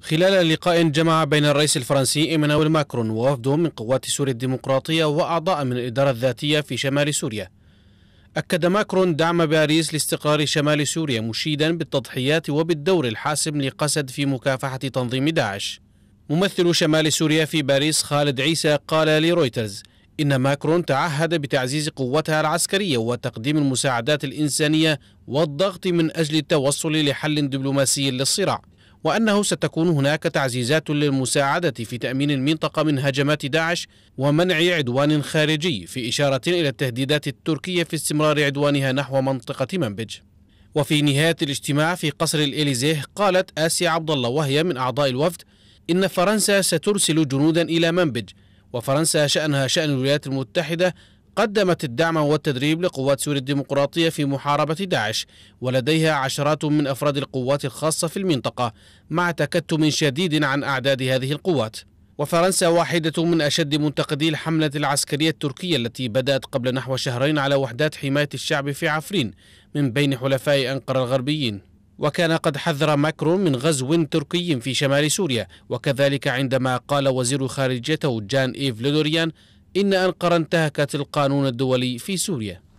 خلال لقاء جمع بين الرئيس الفرنسي ايمانويل ماكرون ووفده من قوات سوريا الديمقراطية وأعضاء من الإدارة الذاتية في شمال سوريا أكد ماكرون دعم باريس لاستقرار شمال سوريا مشيدا بالتضحيات وبالدور الحاسم لقسد في مكافحة تنظيم داعش ممثل شمال سوريا في باريس خالد عيسى قال لرويترز إن ماكرون تعهد بتعزيز قوتها العسكرية وتقديم المساعدات الإنسانية والضغط من أجل التوصل لحل دبلوماسي للصراع وأنه ستكون هناك تعزيزات للمساعدة في تأمين المنطقة من هجمات داعش ومنع عدوان خارجي في إشارة إلى التهديدات التركية في استمرار عدوانها نحو منطقة منبج وفي نهاية الاجتماع في قصر الإليزيه قالت آسيا عبد الله وهي من أعضاء الوفد إن فرنسا سترسل جنودا إلى منبج وفرنسا شأنها شأن الولايات المتحدة قدمت الدعم والتدريب لقوات سوريا الديمقراطية في محاربة داعش ولديها عشرات من أفراد القوات الخاصة في المنطقة مع تكتم شديد عن أعداد هذه القوات وفرنسا واحدة من أشد منتقدي الحملة العسكرية التركية التي بدأت قبل نحو شهرين على وحدات حماية الشعب في عفرين من بين حلفاء أنقرة الغربيين وكان قد حذر ماكرون من غزو تركي في شمال سوريا وكذلك عندما قال وزير خارجيته جان إيف لودوريان إن أنقرة انتهكت القانون الدولي في سوريا